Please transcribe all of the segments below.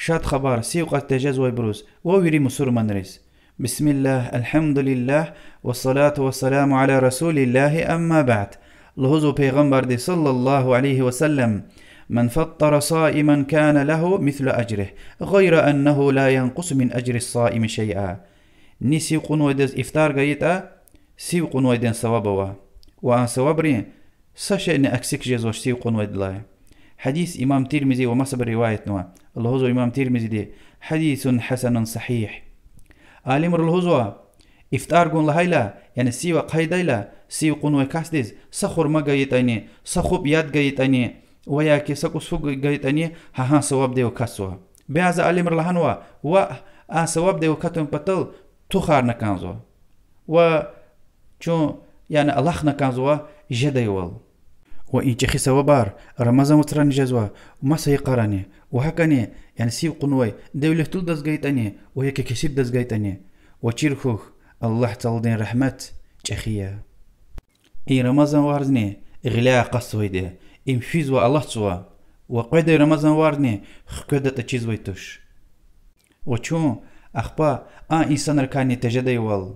شاد خبر وقت تجاز ويبروز وويري مسور منريز بسم الله الحمد لله والصلاة والسلام على رسول الله أما بعد لهزو بيغمبر دي صلى الله عليه وسلم من فطر صائما كان له مثل أجره غير أنه لا ينقص من أجر الصائم شيئا ني سيوقن ويدز إفطار غيتا سيوقن ويدن سوابوا وأن سوابري سشئن أكسك جزوش سيوقن ويدلاي حديث إمام ترمزي ومصب سبر رواية نوا الهوزو إمام ترمزي دي حديث حسن صحيح آلمر الهوزو إفتار قون لهايلا يعني سيوا قايدايلا سيوا ويكاس ديز سخور ما غايتاني سخوب ياد غايتاني وياكي سكو سوق غايتاني ها ها سواب ديو كاسوا بيازا آلمر لهانوا و آ آه سواب ديو كاتم بطل تخار نكانزو و چون يعني الله نكانزوا جدايوال وإيجخسوا بار رمزا وتران جزوا ومسا يقراني وهكاني يعني سيو قنوي دولة تول دزغيتاني ويكي كسيب دزغيتاني وچيرخوخ الله تعالدين رحمت چخيا إي رمزا واردني غلا قصوي دي إمشيزوا الله تسوا وقيد رمزا واردني خكودة تشيزوي توش وچون أخبا آن إنسان ركاني تجدي وال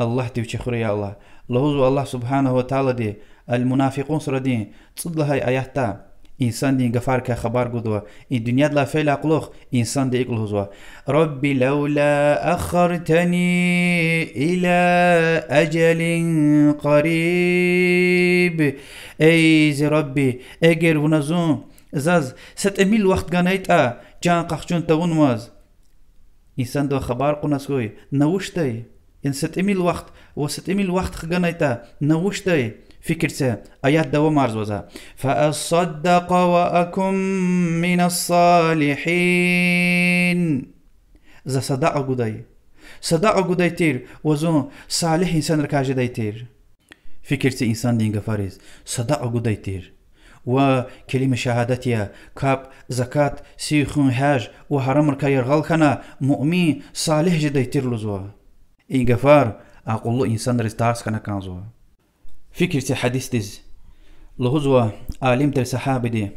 الله تيوچي خريا الله لهوزو الله سبحانه وتعالى دي المنافقون سردي تصد هاي آياتا تا إنسان دي غفار كا خبر قدوة إن دنيا دلا فعل أقلوخ إنسان دي إقل هزوة ربي لولا أخرتني إلى أجل قريب أيز ربي أجر ونزون زاز ست أميل وقت غانيت آ جان قخشون تاون واز إنسان دو خبر قناسكوي نوشتاي إن ست أميل وقت وست أميل وقت غانيتا نوشتاي فكرته آيات دو مارزوزا فأصدق وأكم من الصالحين ذا صدع قدي صدع قدي تير وزو صالح إنسان ركاجي دي تير فكرته إنسان دين غفاريز صدع قدي تير و كلمة شهادتية كاب زكاة سيخون هاج وحرام ركا يرغل خنا مؤمن صالح جدي تير لزوا إن غفار أقول إنسان رستارس خنا كان زوا فكرة حديث ديز لغزوة عالم در صحابة دي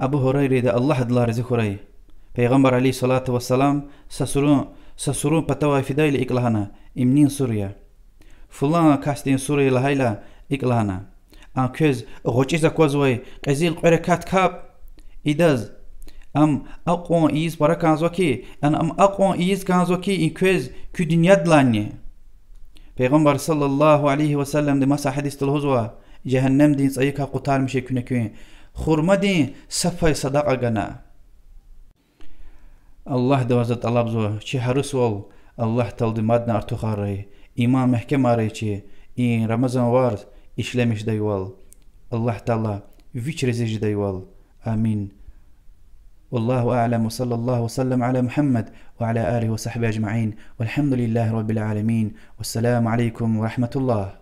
أبو هريرة دا الله دلا رزق هري پیغمبر عليه الصلاة والسلام سسرون سسرون بتوا فدايل إقلهنا إمنين سوريا فلان كاستين سوريا لهايلا إقلهنا أن كز غوچيزا كوزوي قزيل قركات كاب إداز أم أقوان إيز برا كانزوكي أن أم أقوان إيز كانزوكي إن كز كو دنيا دلاني payg'ambar sallallohu alayhi vasallam demasa hadisda huzva jahannam din tsayika qutarmishe kunakun xurma din safay sadaqa gana alloh davazat alabzu chi harus vol alloh taldi madna artuxarray iman mahkam araychi in ramazan var işlemiş dayval allah taala viç rezici dayval amin والله أعلم وصلى الله وسلم على محمد وعلى آله وصحبه أجمعين والحمد لله رب العالمين والسلام عليكم ورحمة الله